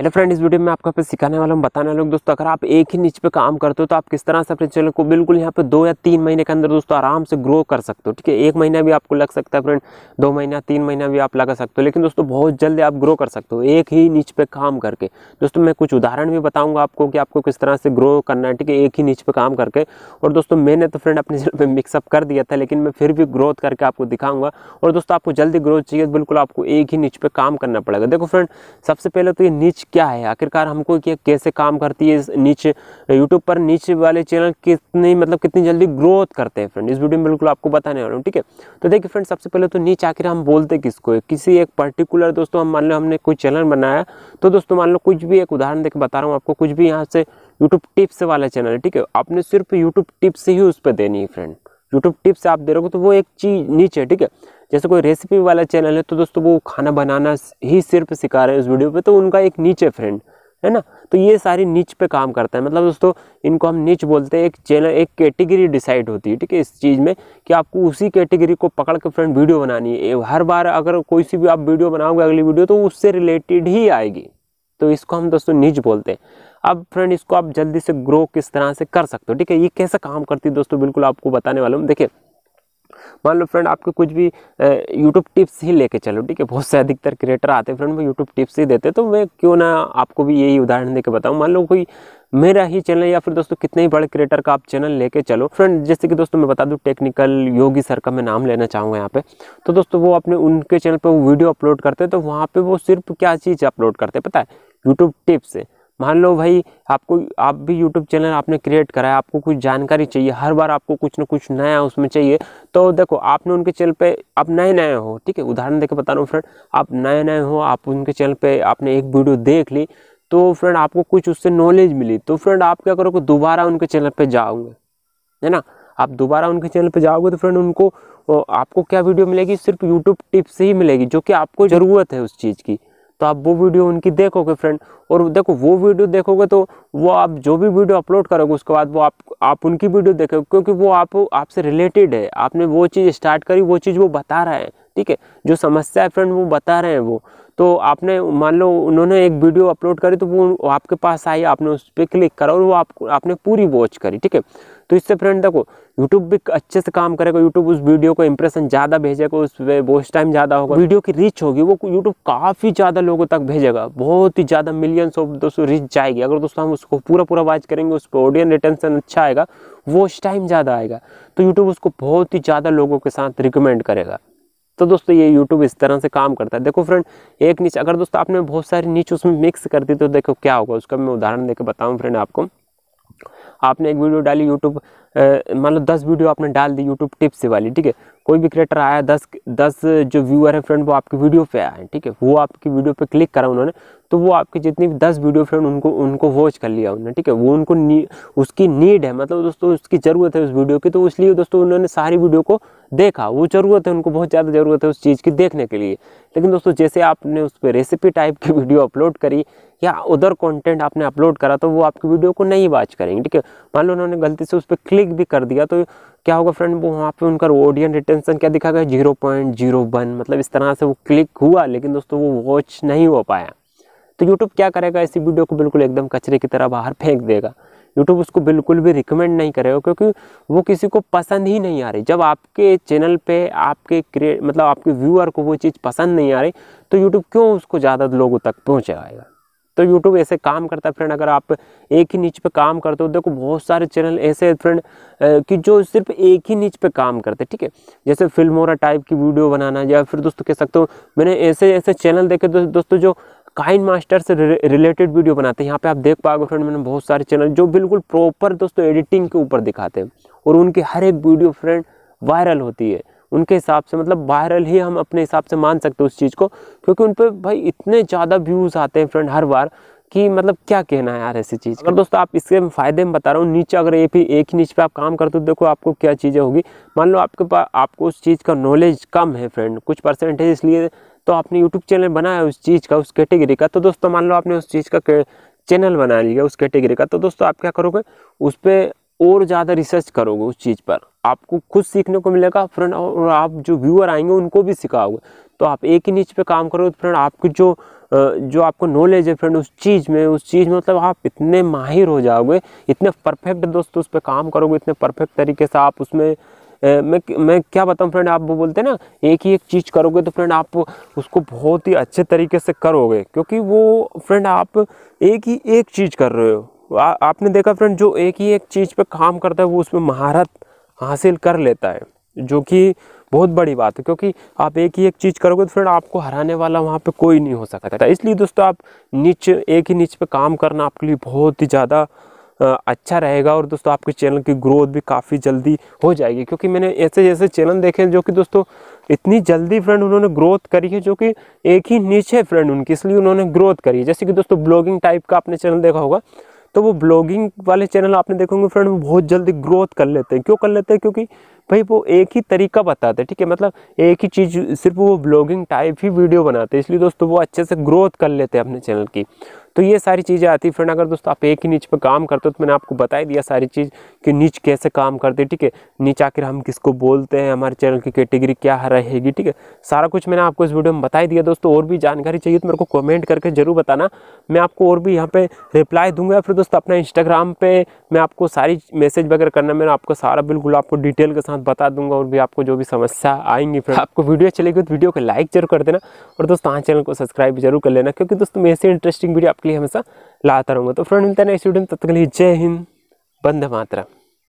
hello friend इस video में आपको पे सिखाने वाला हूँ बताने वाला हूँ दोस्तों अगर आप एक ही नीच पे काम करते हो तो आप किस तरह से अपने चैनल को बिल्कुल यहाँ पे दो या तीन महीने के अंदर दोस्तों आराम से ग्रो कर सकते हो ठीक है एक महीना भी आपको लग सकता है फ्रेंड दो महीना तीन महीना भी आप लगा सकते हो लेकिन दोस्तों बहुत जल्दी आप ग्रो कर सकते हो एक ही नीच पे काम करके दोस्तों मैं कुछ उदाहरण भी बताऊँगा आपको कि आपको किस तरह से ग्रो करना है ठीक है एक ही नीच पर काम करके और दोस्तों मैंने तो फ्रेंड अपने चैनल पर मिक्सअप कर दिया था लेकिन मैं फिर भी ग्रोथ करके आपको दिखाऊंगा और दोस्तों आपको जल्दी ग्रोथ चाहिए तो बिल्कुल आपको एक ही नीच पर काम करना पड़ेगा देखो फ्रेंड सबसे पहले तो ये नीच क्या है आखिरकार हमको क्या कैसे काम करती है नीचे यूट्यूब पर नीचे वाले चैनल कितनी मतलब कितनी जल्दी ग्रोथ करते हैं फ्रेंड इस वीडियो में बिल्कुल आपको बताने वाला हूँ ठीक है तो देखिए फ्रेंड सबसे पहले तो नीचे आखिर हम बोलते किसको है किसी एक पर्टिकुलर दोस्तों हम मान लो हमने कोई चैनल बनाया तो दोस्तों मान लो कुछ भी एक उदाहरण देख बता रहा हूँ आपको कुछ भी यहाँ से यूट्यूब टिप्स वाला चैनल है ठीक है आपने सिर्फ यूट्यूब टिप्स ही उस पर देनी है फ्रेंड यूट्यूब टिप्स आप दे रहे हो तो वो एक चीज़ नीचे ठीक है जैसे कोई रेसिपी वाला चैनल है तो दोस्तों वो खाना बनाना ही सिर्फ सिखा रहे हैं उस वीडियो पे तो उनका एक नीचे फ्रेंड है ना तो ये सारी नीच पे काम करता है मतलब दोस्तों इनको हम नीच बोलते हैं एक चैनल एक कैटेगरी डिसाइड होती है ठीक है इस चीज़ में कि आपको उसी कैटेगरी को पकड़ के फ्रेंड वीडियो बनानी है हर बार अगर कोई सी भी आप वीडियो बनाओगे अगली वीडियो तो उससे रिलेटेड ही आएगी तो इसको हम दोस्तों नीच बोलते हैं अब फ्रेंड इसको आप जल्दी से ग्रो किस तरह से कर सकते हो ठीक है ये कैसे काम करती है दोस्तों बिल्कुल आपको बताने वाला हूँ देखिए मान लो फ्रेंड आपके कुछ भी यूट्यूब टिप्स ही लेके चलो ठीक है बहुत से अधिकतर क्रिएटर आते हैं फ्रेंड वो यूट्यूब टिप्स ही देते तो मैं क्यों ना आपको भी यही उदाहरण देकर बताऊँ मान लो कोई मेरा ही चैनल या फिर दोस्तों कितने ही बड़े क्रिएटर का आप चैनल लेके चलो फ्रेंड जैसे कि दोस्तों मैं बता दूं टेक्निकल योगी सर का मैं नाम लेना चाहूँगा यहाँ पे तो दोस्तों वो अपने उनके चैनल पे वो वीडियो अपलोड करते हैं तो वहाँ पे वो सिर्फ क्या चीज़ अपलोड करते हैं पता है यूट्यूब टिप्स है मान लो भाई आपको आप भी यूट्यूब चैनल आपने क्रिएट करा है आपको कुछ जानकारी चाहिए हर बार आपको कुछ ना कुछ नया उसमें चाहिए तो देखो आपने उनके चैनल पे आप नए नए हो ठीक है उदाहरण देकर बता रहा हूँ फ्रेंड आप नए नए हो आप उनके चैनल पे आपने एक वीडियो देख ली तो फ्रेंड आपको कुछ उससे नॉलेज मिली तो फ्रेंड आप क्या करोगे दोबारा उनके चैनल पर जाओगे है ना आप दोबारा उनके चैनल पर जाओगे तो फ्रेंड उनको आपको क्या वीडियो मिलेगी सिर्फ यूट्यूब टिप्स ही मिलेगी जो कि आपको ज़रूरत है उस चीज़ की तो आप वो वीडियो उनकी देखोगे फ्रेंड और देखो वो वीडियो देखोगे तो वो आप जो भी वीडियो अपलोड करोगे उसके बाद वो आप आप उनकी वीडियो देखोगे क्योंकि वो आप आपसे रिलेटेड है आपने वो चीज़ स्टार्ट करी वो चीज़ वो बता रहा है ठीक है जो समस्या है फ्रेंड वो बता रहे हैं वो तो आपने मान लो उन्होंने एक वीडियो अपलोड करी तो वो आपके पास आई आपने उस पर क्लिक करा और वो आप आपने पूरी वॉच करी ठीक है तो इससे फ्रेंड देखो यूट्यूब भी अच्छे से काम करेगा यूट्यूब उस वीडियो को इंप्रेशन ज़्यादा भेजेगा उस पर वॉच टाइम ज़्यादा होगा वीडियो की रीच होगी वो यूट्यूब काफ़ी ज़्यादा लोगों तक भेजेगा बहुत ही ज़्यादा मिलियंस ऑफ दोस्तों रीच जाएगी अगर दोस्तों हम उसको पूरा पूरा वॉच करेंगे उस पर ऑडियन रिटेंशन अच्छा आएगा वॉच टाइम ज़्यादा आएगा तो यूट्यूब उसको बहुत ही ज़्यादा लोगों के साथ रिकमेंड करेगा तो दोस्तों ये यूट्यूब इस तरह से काम करता है देखो फ्रेंड एक नीच अगर दोस्तों आपने बहुत सारी नीच उसमें मिक्स कर दी तो देखो क्या होगा उसका मैं उदाहरण देकर बताऊँ फ्रेंड आपको आपने एक वीडियो डाली यूट्यूब मान लो दस वीडियो आपने डाल दी यूट्यूब टिप्स वाली ठीक है कोई भी क्रिएटर आया दस दस जो व्यूअर है फ्रेंड वो आपकी वीडियो पे आए ठीक है वो आपकी वीडियो पे क्लिक करा उन्होंने तो वो आपकी जितनी भी दस वीडियो फ्रेंड उनको उनको वॉच कर लिया उन्होंने ठीक है वो उनको नी, उसकी नीड है मतलब दोस्तों उसकी ज़रूरत है उस वीडियो की तो इसलिए दोस्तों उन्होंने सारी वीडियो को देखा वो ज़रूरत है उनको बहुत ज़्यादा ज़रूरत है उस चीज़ की देखने के लिए लेकिन दोस्तों जैसे आपने उस पर रेसिपी टाइप की वीडियो अपलोड करी या उधर कंटेंट आपने अपलोड करा तो वो आपकी वीडियो को नहीं वाच करेंगे ठीक है मान लो उन्होंने गलती से उस पर क्लिक भी कर दिया तो क्या होगा फ्रेंड वो वहाँ पे उनका ऑडियन रिटेंशन क्या दिखा गया जीरो पॉइंट जीरो वन मतलब इस तरह से वो क्लिक हुआ लेकिन दोस्तों वो वॉच नहीं हो पाया तो यूट्यूब क्या करेगा इसी वीडियो को बिल्कुल एकदम कचरे की तरह बाहर फेंक देगा यूट्यूब उसको बिल्कुल भी रिकमेंड नहीं करेगा क्योंकि वो किसी को पसंद ही नहीं आ रही जब आपके चैनल पे आपके क्रिएट मतलब आपके व्यूअर को वो चीज़ पसंद नहीं आ रही तो यूट्यूब क्यों उसको ज़्यादा लोगों तक पहुँचाएगा तो यूट्यूब ऐसे काम करता है फ्रेंड अगर आप एक ही नीच पे काम करते हो तो देखो बहुत सारे चैनल ऐसे फ्रेंड कि जो सिर्फ एक ही नीच पे काम करते ठीक है जैसे फिल्म टाइप की वीडियो बनाना या फिर दोस्तों कह सकते हो मैंने ऐसे ऐसे चैनल देखे दो, दोस्तों जो काइन मास्टर से रिलेटेड वीडियो बनाते हैं यहाँ पे आप देख पाओगे फ्रेंड मैंने बहुत सारे चैनल जो बिल्कुल प्रॉपर दोस्तों एडिटिंग के ऊपर दिखाते हैं और उनकी हर एक वीडियो फ्रेंड वायरल होती है उनके हिसाब से मतलब वायरल ही हम अपने हिसाब से मान सकते हैं उस चीज़ को क्योंकि उन पर भाई इतने ज़्यादा व्यूज़ आते हैं फ्रेंड हर बार कि मतलब क्या कहना है यार ऐसी चीज़ अगर दोस्तों आप इसके फ़ायदे में बता रहा हूँ नीचे अगर ये भी एक ही नीच पे आप काम करते हो देखो आपको क्या चीज़ें होगी मान लो आपके पास आपको उस चीज़ का नॉलेज कम है फ्रेंड कुछ परसेंटेज इसलिए तो आपने यूट्यूब चैनल बनाया उस चीज़ का उस कैटेगरी का तो दोस्तों मान लो आपने उस चीज़ का चैनल बना लिया उस कैटेगरी का तो दोस्तों आप क्या करोगे उस पर और ज़्यादा रिसर्च करोगे उस चीज़ पर आपको खुद सीखने को मिलेगा फ्रेंड और आप जो व्यूअर आएंगे उनको भी सिखाओगे तो आप एक ही नीच पे काम करोगे तो फ्रेंड आपकी जो जो आपको नॉलेज है फ्रेंड उस चीज़ में उस चीज़ में मतलब आप इतने माहिर हो जाओगे इतने परफेक्ट दोस्तों उस पर काम करोगे इतने परफेक्ट तरीके से आप उसमें मैं मैं क्या बताऊँ फ्रेंड आप वो बोलते हैं ना एक ही एक चीज़ करोगे तो फ्रेंड आप उसको बहुत ही अच्छे तरीके से करोगे क्योंकि वो फ्रेंड आप एक ही एक चीज़ कर रहे हो आ, आपने देखा फ्रेंड जो एक ही एक चीज़ पे काम करता है वो उसमें महारत हासिल कर लेता है जो कि बहुत बड़ी बात है क्योंकि आप एक ही एक चीज़ करोगे तो फ्रेंड आपको हराने वाला वहाँ पे कोई नहीं हो सकता इसलिए दोस्तों आप नीचे एक ही नीच पे काम करना आपके लिए बहुत ही ज़्यादा अच्छा रहेगा और दोस्तों आपके चैनल की ग्रोथ भी काफ़ी जल्दी हो जाएगी क्योंकि मैंने ऐसे जैसे चैनल देखे जो कि दोस्तों इतनी जल्दी फ्रेंड उन्होंने ग्रोथ करी है जो कि एक ही नीचे फ्रेंड उनकी इसलिए उन्होंने ग्रोथ करी है जैसे कि दोस्तों ब्लॉगिंग टाइप का आपने चैनल देखा होगा तो वो ब्लॉगिंग वाले चैनल आपने देखेंगे फ्रेंड वो बहुत जल्दी ग्रोथ कर लेते हैं क्यों कर लेते हैं क्योंकि भाई वो एक ही तरीका बताते हैं ठीक है मतलब एक ही चीज़ सिर्फ वो ब्लॉगिंग टाइप ही वीडियो बनाते हैं इसलिए दोस्तों वो अच्छे से ग्रोथ कर लेते हैं अपने चैनल की तो ये सारी चीज़ें आती फ्रेंड अगर दोस्तों आप एक ही नीच पर काम करते हो तो मैंने आपको बता दिया सारी चीज़ कि नीच कैसे काम करते ठीक है नीच आकर हम किसको बोलते हैं हमारे चैनल की कैटेगरी क्या रहेगी ठीक है सारा कुछ मैंने आपको इस वीडियो में बताई दिया दोस्तों और भी जानकारी चाहिए तो मेरे को कमेंट करके ज़रूर बताना मैं आपको और भी यहाँ पर रिप्लाई दूंगा फिर दोस्तों अपना इंस्टाग्राम पर मैं आपको सारी मैसेज वगैरह करना मैं आपको सारा बिल्कुल आपको डिटेल के साथ बता दूंगा और भी आपको जो भी समस्या आएंगी फिर आपको वीडियो चलेगी तो वीडियो को लाइक जरूर कर देना और दोस्तों हाँ चैनल को सब्सक्राइब जरूर कर लेना क्योंकि दोस्तों मैं ऐसे इंटरेस्टिंग वीडियो आपके लिए हमेशा लाता रहूँगा तो फ्रेंड मिलता है नेक्स्ट वीडियो में तब तक के लिए जय हिंद बंद मात्रा